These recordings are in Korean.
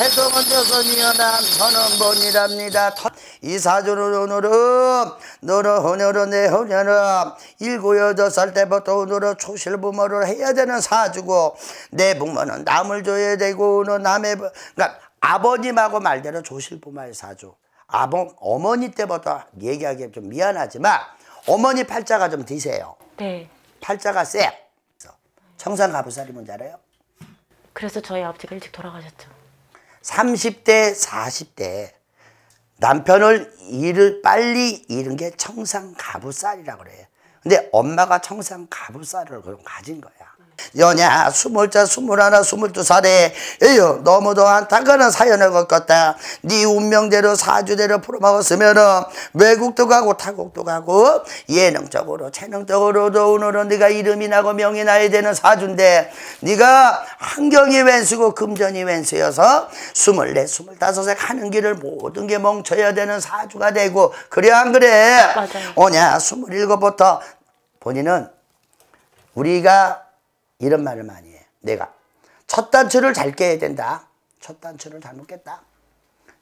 해금은 조선이여난 선음본이랍니다 이사주는 오늘은 너는 헌혈은 내 헌혈은 일곱 여덟 살 때부터 오늘은 초실부모를 해야 되는 사주고 내 부모는 남을 줘야 되고 오늘 남의 그러니까 아버님하고 말대로 조실부모의 사주 아버 어머니 때부터 얘기하기 좀 미안하지만 어머니 팔자가 좀 드세요. 네. 팔자가 쎄. 청산 가부살이 뭔지 알아요? 그래서 저희 아버지가 일찍 돌아가셨죠. 30대, 40대 남편을 일을 빨리 잃은 게 청산가부살이라고 그래요. 근데 엄마가 청산가부살을 그럼 가진 거야. 여냐, 스물자 스물하나 스물두 살에 에휴 너무도 안타까운 사연을 겪었다 네 운명대로 사주대로 풀어먹었으면은 외국도 가고 타국도 가고 예능적으로 체능적으로도 오늘은 네가 이름이 나고 명이 나야 되는 사주인데 네가 환경이 왼수고 금전이 왼수여서 24, 25에 가는 길을 모든 게 멈춰야 되는 사주가 되고 그래 안 그래? 맞아요. 오냐 27부터 본인은 우리가 이런 말을 많이 해. 내가 첫 단추를 잘 깨야 된다. 첫 단추를 잘못 깼다.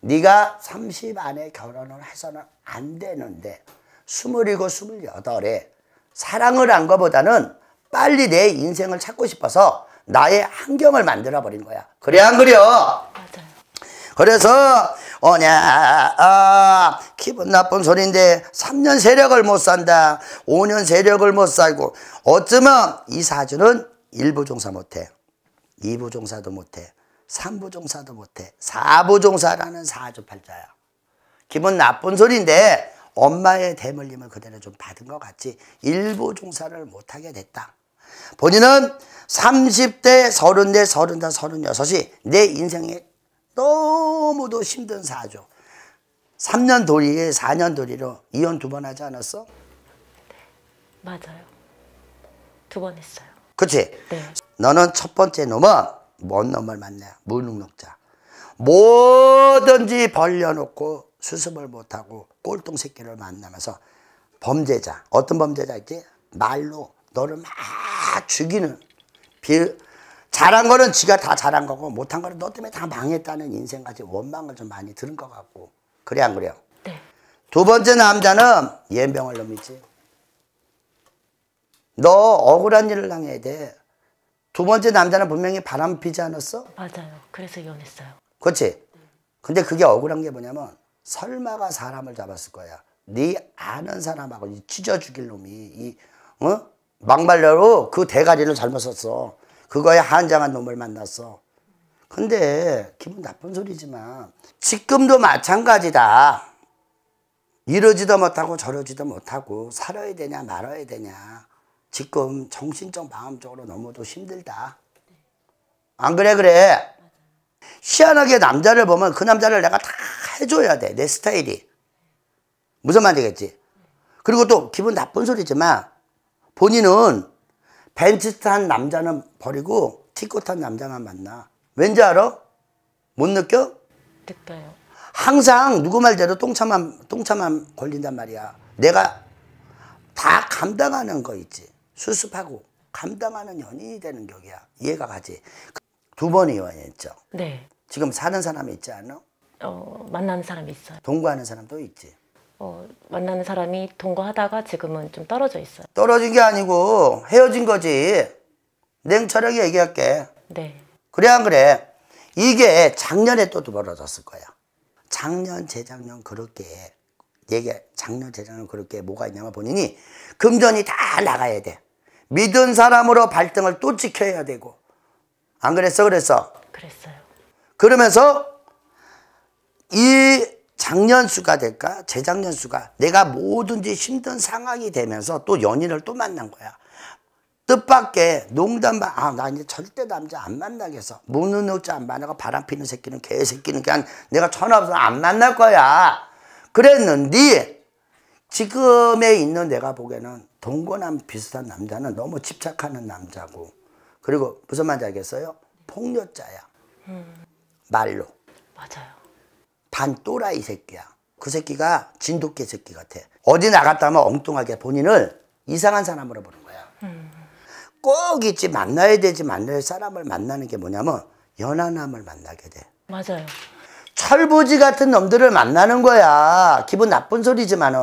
네가 30 안에 결혼을 해서는 안 되는데 27, 28에 사랑을 한 것보다는 빨리 내 인생을 찾고 싶어서 나의 환경을 만들어 버린 거야. 그래 안 그래요? 그래서 오냐 아, 기분 나쁜 소리인데 3년 세력을 못 산다. 5년 세력을 못 살고 어쩌면 이 사주는 1부 종사 못해. 2부 종사도 못해. 3부 종사도 못해. 4부 종사라는 사주 팔자야. 기분 나쁜 소리인데 엄마의 대물림을 그대로 좀 받은 것 같이 1부 종사를 못하게 됐다. 본인은 30대, 30대, 35, 0 36이 내 인생에 너무도 힘든 사죠. 3년 돌이에 4년 돌이로 이혼 두 번 하지 않았어? 맞아요. 두 번 했어요. 그치? 네. 너는 첫 번째 놈은 뭔 놈을 만나? 무능력자. 뭐든지 벌려놓고 수습을 못하고 꼴통 새끼를 만나면서 범죄자. 어떤 범죄자 있지? 말로 너를 막 죽이는 비, 잘한 거는 지가 다 잘한 거고 못한 거는 너 때문에 다 망했다는 인생까지 원망을 좀 많이 들은 것 같고 그래 안 그래요? 네. 두 번째 남자는 예병을 넘이지. 너 억울한 일을 당해야 돼. 두 번째 남자는 분명히 바람 피지 않았어? 맞아요. 그래서 이혼했어요. 그렇지? 근데 그게 억울한 게 뭐냐면 설마가 사람을 잡았을 거야. 네 아는 사람하고 찢어 죽일 놈이 이 어? 막말로 그 대가리를 잘못 썼어. 그거에 한장한 놈을 만났어. 근데 기분 나쁜 소리지만 지금도 마찬가지다. 이러지도 못하고 저러지도 못하고 살아야 되냐 말아야 되냐. 지금 정신적 마음적으로 너무도 힘들다. 안 그래 그래. 희한하게 남자를 보면 그 남자를 내가 다 해줘야 돼. 내 스타일이. 무슨 말이겠지? 그리고 또 기분 나쁜 소리지만 본인은 벤츠 탄 남자는 버리고 티코 탄 남자만 만나. 왠지 알아? 못 느껴? 느껴요. 항상 누구 말대로 똥차만 똥차만 걸린단 말이야. 내가 다 감당하는 거 있지. 수습하고 감당하는 연인이 되는 격이야. 이해가 가지. 두 번 이혼했죠. 네. 지금 사는 사람이 있지 않아? 어, 만나는 사람이 있어요. 동거하는 사람도 있지. 어, 만나는 사람이 동거하다가 지금은 좀 떨어져 있어요. 떨어진 게 아니고 헤어진 거지. 냉철하게 얘기할게. 네. 그래 안 그래? 이게 작년에 또 벌어졌을 거야. 작년, 재작년 그렇게 얘기 작년, 재작년 그렇게 뭐가 있냐면 본인이 금전이 다 나가야 돼. 믿은 사람으로 발등을 또 지켜야 되고. 안 그랬어? 그랬어? 그랬어요. 그러면서 이 작년 수가 될까 재작년 수가 내가 뭐든지 힘든 상황이 되면서 또 연인을 또 만난 거야 뜻밖의 농담 아나 이제 절대 남자 안 만나겠어 무는 여자 안 만나고 바람 피는 새끼는 개새끼는 그냥 내가 전화 없어 안 만날 거야 그랬는데 지금에 있는 내가 보기에는 동거남 비슷한 남자는 너무 집착하는 남자고 그리고 무슨 말인지 알겠어요? 폭력자야 음. 말로 맞아요 반 또라이 새끼야. 그 새끼가 진돗개 새끼 같아. 어디 나갔다 하면 엉뚱하게 본인을 이상한 사람으로 보는 거야. 음. 꼭 있지 만나야 되지 만날 사람을 만나는 게 뭐냐면 연하남을 만나게 돼. 맞아요. 철부지 같은 놈들을 만나는 거야. 기분 나쁜 소리지만은.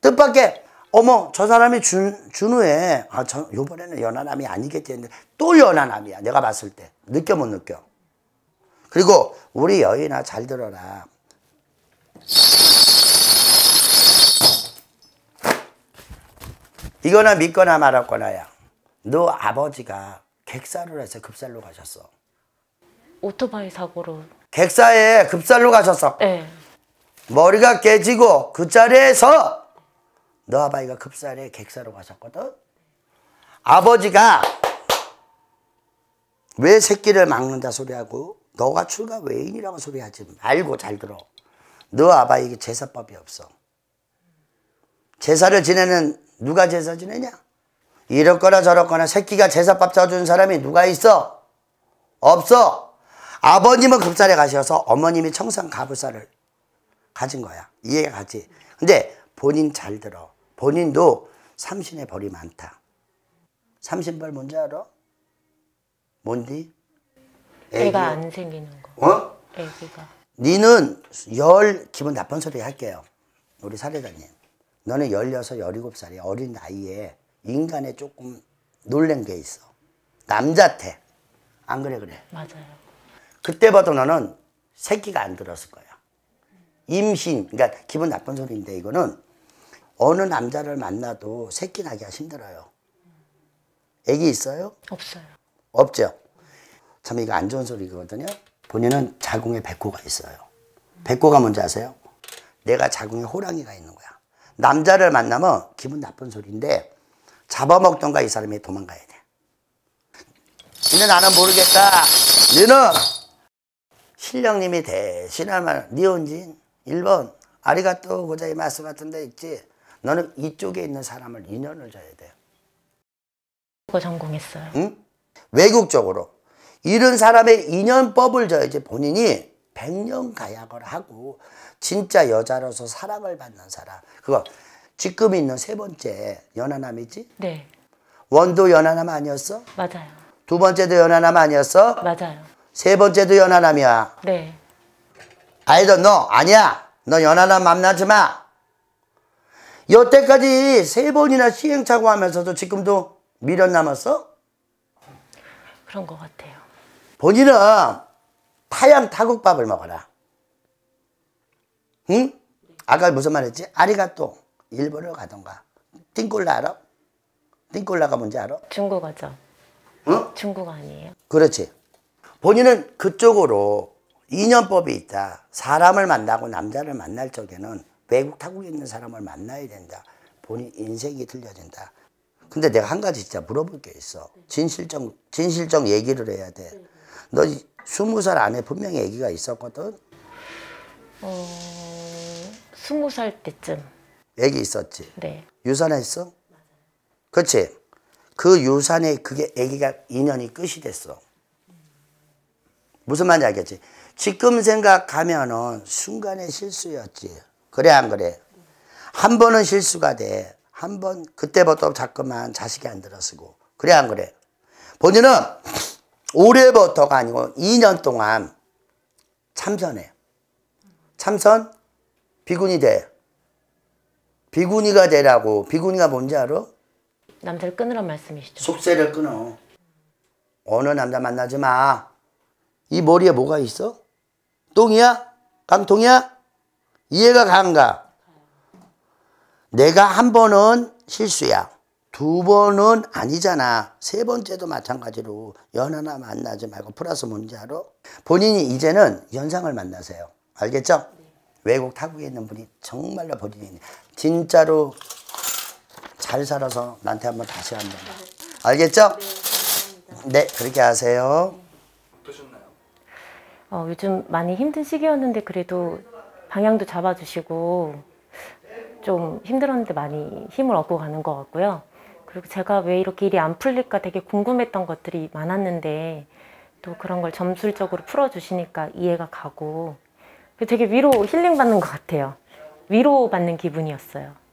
뜻밖의 어머 저 사람이 준, 준우에 아, 저 요번에는 연하남이 아니겠지 했는데 또 연하남이야 내가 봤을 때 느껴 못 느껴 그리고 우리 여인아 잘 들어라. 이거나 믿거나 말았거나야. 너 아버지가 객사를 해서 급살로 가셨어. 오토바이 사고로. 객사에 급살로 가셨어. 네. 머리가 깨지고 그 자리에서 너 아바이가 급살에 객사로 가셨거든. 아버지가 왜 새끼를 막는다 소리하고 너가 출가 외인이라고 소리하지 말고 잘 들어. 너 아바에게 제사법이 없어. 제사를 지내는 누가 제사 지내냐? 이렇거나 저렇거나 새끼가 제사밥 사준 사람이 누가 있어? 없어. 아버님은 급살에 가셔서 어머님이 청산 가불사를 가진 거야. 이해가 가지. 근데 본인 잘 들어. 본인도 삼신의 벌이 많다. 삼신벌 뭔지 알아? 뭔디? 애가 안 생기는 거. 어? 애기가. 니는 열 기분 나쁜 소리 할게요. 우리 사례자님. 너는 16, 17살이 어린 나이에 인간에 조금 놀란 게 있어. 남자태. 안 그래 그래. 맞아요. 그때부터 너는 새끼가 안 들었을 거야. 임신. 그러니까 기분 나쁜 소리인데 이거는 어느 남자를 만나도 새끼 나기가 힘들어요. 애기 있어요? 없어요. 없죠. 참 이거 안 좋은 소리거든요. 본인은 자궁에 백호가 있어요. 백호가 뭔지 아세요? 내가 자궁에 호랑이가 있는 거야. 남자를 만나면 기분 나쁜 소리인데 잡아먹던가 이 사람이 도망가야 돼. 근데 나는 모르겠다. 너는 신령님이 대신하면 니온진 1번 아리가또 고자이마스 같은 데 있지. 너는 이쪽에 있는 사람을 인연을 줘야 돼요. 전공했어요. 응? 외국적으로 이런 사람의 인연법을 저 이제 본인이 1 0 0년 가약을 하고 진짜 여자로서 사랑을 받는 사람. 그거 지금 있는 세 번째 연하남이지? 네. 원도 연하남 아니었어? 맞아요. 두 번째도 연하남 아니었어? 맞아요. 세 번째도 연하남이야. 네. 아이도 너 아니야. 너 연하남 만나지 마. 여태까지 세 번이나 시행착오하면서도 지금도 미련 남았어? 그런 것 같아요. 본인은 타양 타국밥을 먹어라. 응? 아까 무슨 말 했지? 아리가또. 일본어 가던가. 띵골라 알아? 띵골라가 뭔지 알아? 중국어죠. 응? 중국어 아니에요? 그렇지. 본인은 그쪽으로 인연법이 있다. 사람을 만나고 남자를 만날 적에는 외국 타국에 있는 사람을 만나야 된다. 본인 인생이 틀려진다. 근데 내가 한 가지 진짜 물어볼 게 있어. 진실정, 진실정 얘기를 해야 돼. 너 스무 살 안에 분명히 아기가 있었거든? 어... 스무 살 때쯤. 아기 있었지? 네. 유산했어? 그렇지? 그 유산에 그게 아기가 인연이 끝이 됐어. 무슨 말인지 알겠지? 지금 생각하면은 순간의 실수였지. 그래 안 그래? 한 번은 실수가 돼. 한 번 그때부터 자꾸만 자식이 안 들어쓰고. 그래 안 그래? 본인은 올해부터가 아니고 2년 동안 참선해요. 참선 비군이 돼. 비군이가 되라고. 비군이가 뭔지 알아? 남자를 끊으란 말씀이시죠. 속세를 끊어. 어느 남자 만나지 마. 이 머리에 뭐가 있어? 똥이야? 깡통이야? 이해가 간가? 내가 한 번은 실수야. 두 번은 아니잖아. 세 번째도 마찬가지로 연하나 만나지 말고 플러스 뭔지 알아? 본인이 이제는 연상을 만나세요. 알겠죠? 외국 타국에 있는 분이 정말로 본인이 진짜로 잘 살아서 나한테 한번 다시 한번 알겠죠? 네, 네 그렇게 하세요. 어요 어, 요즘 많이 힘든 시기였는데 그래도 방향도 잡아주시고 좀 힘들었는데 많이 힘을 얻고 가는 것 같고요. 그리고 제가 왜 이렇게 일이 안 풀릴까 되게 궁금했던 것들이 많았는데 또 그런 걸 점술적으로 풀어주시니까 이해가 가고 되게 위로 힐링받는 것 같아요. 위로받는 기분이었어요.